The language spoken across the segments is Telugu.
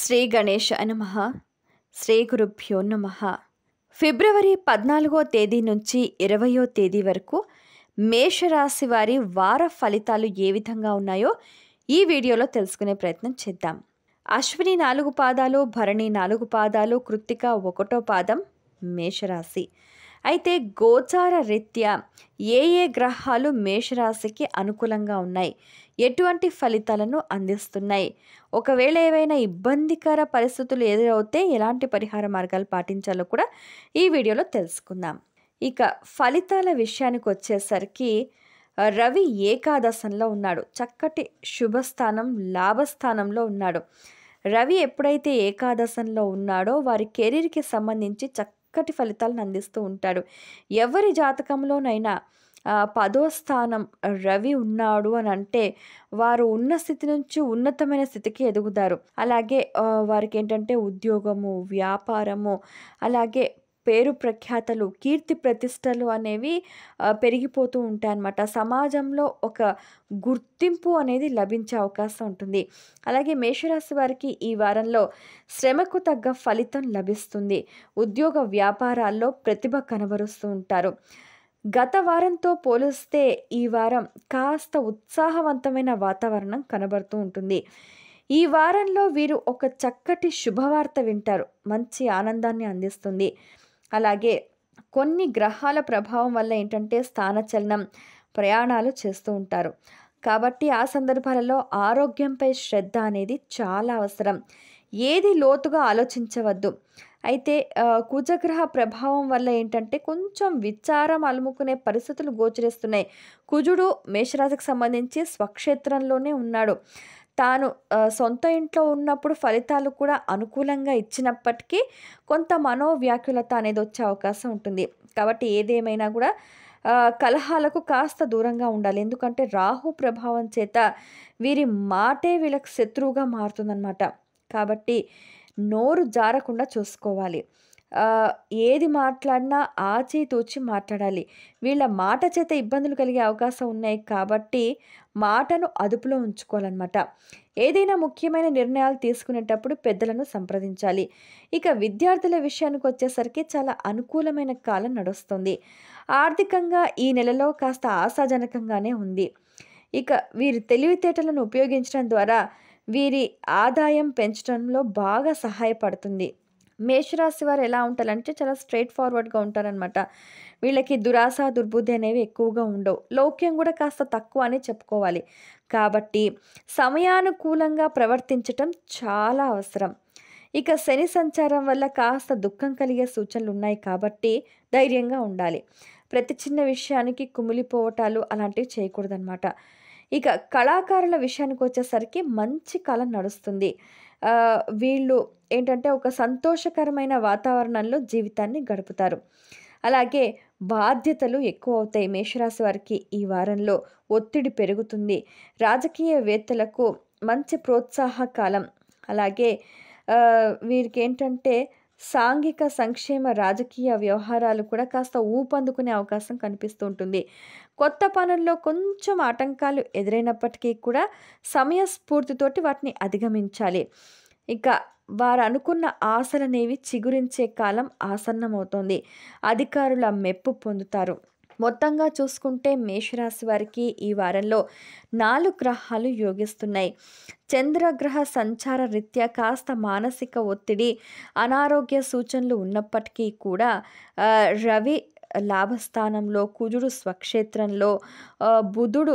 శ్రీ గణేష్ నమః శ్రీ గురుభ్యో నమ ఫిబ్రవరి పద్నాలుగో తేదీ నుంచి ఇరవయో తేదీ వరకు మేషరాశి వారి వార ఫలితాలు ఏ విధంగా ఉన్నాయో ఈ వీడియోలో తెలుసుకునే ప్రయత్నం చేద్దాం అశ్విని నాలుగు పాదాలు భరణి నాలుగు పాదాలు కృత్తిక ఒకటో పాదం మేషరాశి అయితే గోచార రీత్యా ఏ ఏ గ్రహాలు మేషరాశికి అనుకూలంగా ఉన్నాయి ఎటువంటి ఫలితాలను అందిస్తున్నాయి ఒకవేళ ఏవైనా ఇబ్బందికర పరిస్థితులు ఎదురవుతే ఎలాంటి పరిహార మార్గాలు పాటించాలో కూడా ఈ వీడియోలో తెలుసుకుందాం ఇక ఫలితాల విషయానికి వచ్చేసరికి రవి ఏకాదశంలో ఉన్నాడు చక్కటి శుభస్థానం లాభస్థానంలో ఉన్నాడు రవి ఎప్పుడైతే ఏకాదశంలో ఉన్నాడో వారి కెరీర్కి సంబంధించి చక్క చక్కటి ఫలితాలను అందిస్తూ ఉంటాడు ఎవరి జాతకంలోనైనా పదో స్థానం రవి ఉన్నాడు అని అంటే వారు ఉన్న స్థితి నుంచి ఉన్నతమైన స్థితికి ఎదుగుతారు అలాగే వారికి ఏంటంటే ఉద్యోగము వ్యాపారము అలాగే పేరు ప్రఖ్యాతలు కీర్తి ప్రతిష్టలు అనేవి పెరిగిపోతూ ఉంటాయి అన్నమాట సమాజంలో ఒక గుర్తింపు అనేది లభించే అవకాశం ఉంటుంది అలాగే మేషరాశి వారికి ఈ వారంలో శ్రమకు తగ్గ ఫలితం లభిస్తుంది ఉద్యోగ వ్యాపారాల్లో ప్రతిభ కనబరుస్తూ ఉంటారు గత వారంతో పోలిస్తే ఈ వారం కాస్త ఉత్సాహవంతమైన వాతావరణం కనబడుతూ ఉంటుంది ఈ వారంలో వీరు ఒక చక్కటి శుభవార్త వింటారు మంచి ఆనందాన్ని అందిస్తుంది అలాగే కొన్ని గ్రహాల ప్రభావం వల్ల ఏంటంటే స్థానచలనం ప్రయాణాలు చేస్తూ ఉంటారు కాబట్టి ఆ సందర్భాలలో ఆరోగ్యంపై శ్రద్ధ అనేది చాలా అవసరం ఏది లోతుగా ఆలోచించవద్దు అయితే కుజగ్రహ ప్రభావం వల్ల ఏంటంటే కొంచెం విచారం అలుముకునే పరిస్థితులు గోచరిస్తున్నాయి కుజుడు మేషరాశికి సంబంధించి స్వక్షేత్రంలోనే ఉన్నాడు తాను సొంత ఇంట్లో ఉన్నప్పుడు ఫలితాలు కూడా అనుకూలంగా ఇచ్చినప్పటికీ కొంత మనోవ్యాకులత అనేది వచ్చే అవకాశం ఉంటుంది కాబట్టి ఏదేమైనా కూడా కలహాలకు కాస్త దూరంగా ఉండాలి ఎందుకంటే రాహు ప్రభావం చేత వీరి మాటే వీళ్ళకి శత్రువుగా మారుతుందన్నమాట కాబట్టి నోరు జారకుండా చూసుకోవాలి ఏది మాట్లాడినా ఆచితూచి మాట్లాడాలి వీళ్ళ మాట చేత ఇబ్బందులు కలిగే అవకాశం ఉన్నాయి కాబట్టి మాటను అదుపులో ఉంచుకోవాలన్నమాట ఏదైనా ముఖ్యమైన నిర్ణయాలు తీసుకునేటప్పుడు పెద్దలను సంప్రదించాలి ఇక విద్యార్థుల విషయానికి వచ్చేసరికి చాలా అనుకూలమైన కాలం నడుస్తుంది ఆర్థికంగా ఈ నెలలో కాస్త ఆశాజనకంగానే ఉంది ఇక వీరి తెలివితేటలను ఉపయోగించడం ద్వారా వీరి ఆదాయం పెంచడంలో బాగా సహాయపడుతుంది మేషరాశి వారు ఎలా ఉంటారంటే చాలా స్ట్రైట్ ఫార్వర్డ్గా ఉంటారనమాట వీళ్ళకి దురాస దుర్బుద్ధి అనేవి ఎక్కువగా ఉండవు లౌక్యం కూడా కాస్త తక్కువ అని చెప్పుకోవాలి కాబట్టి సమయానుకూలంగా ప్రవర్తించటం చాలా అవసరం ఇక శని సంచారం వల్ల కాస్త దుఃఖం కలిగే సూచనలు ఉన్నాయి కాబట్టి ధైర్యంగా ఉండాలి ప్రతి చిన్న విషయానికి కుమిలిపోవటాలు అలాంటివి చేయకూడదన్నమాట ఇక కళాకారుల విషయానికి వచ్చేసరికి మంచి కాలం నడుస్తుంది వీళ్ళు ఏంటంటే ఒక సంతోషకరమైన వాతావరణంలో జీవితాన్ని గడుపుతారు అలాగే బాధ్యతలు ఎక్కువ అవుతాయి మేషరాశి వారికి ఈ వారంలో ఒత్తిడి పెరుగుతుంది రాజకీయవేత్తలకు మంచి ప్రోత్సాహకాలం అలాగే వీరికి ఏంటంటే సాంఘిక సంక్షేమ రాజకీయ వ్యవహారాలు కూడా కాస్త ఊపందుకునే అవకాశం కనిపిస్తూ ఉంటుంది కొత్త పనుల్లో కొంచెం ఆటంకాలు ఎదురైనప్పటికీ కూడా సమయస్ఫూర్తితోటి వాటిని అధిగమించాలి ఇక వారు అనుకున్న ఆశలనేవి చిగురించే కాలం ఆసన్నమవుతోంది అధికారుల మెప్పు పొందుతారు మొత్తంగా చూసుకుంటే మేషరాశి వారికి ఈ వారంలో నాలుగు గ్రహాలు యోగిస్తున్నాయి చంద్రగ్రహ సంచార రీత్యా కాస్త మానసిక ఒత్తిడి అనారోగ్య సూచనలు ఉన్నప్పటికీ కూడా రవి లాభస్థానంలో కుజుడు స్వక్షేత్రంలో బుధుడు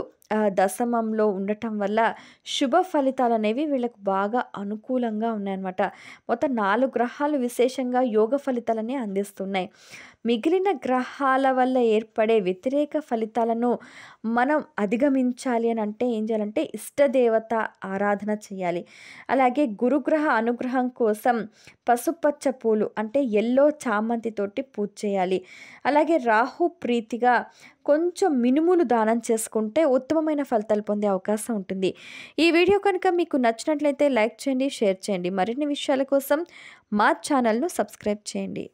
దశమంలో ఉండటం వల్ల శుభ ఫలితాలు అనేవి వీళ్ళకు బాగా అనుకూలంగా ఉన్నాయన్నమాట మొత్తం నాలుగు గ్రహాలు విశేషంగా యోగ ఫలితాలని అందిస్తున్నాయి మిగిలిన గ్రహాల వల్ల ఏర్పడే వ్యతిరేక ఫలితాలను మనం అధిగమించాలి అని అంటే ఏం చేయాలంటే ఇష్టదేవత ఆరాధన చేయాలి అలాగే గురుగ్రహ అనుగ్రహం కోసం పసుపచ్చ పూలు అంటే ఎల్లో చామంతితోటి పూజ చేయాలి అలాగే రాహు ప్రీతిగా కొంచెం మినుములు దానం చేసుకుంటే ఉత్తమ ఉత్తమమైన ఫలితాలు పొందే అవకాశం ఉంటుంది ఈ వీడియో కనుక మీకు నచ్చినట్లయితే లైక్ చేయండి షేర్ చేయండి మరిన్ని విషయాల కోసం మా ఛానల్ను సబ్స్క్రైబ్ చేయండి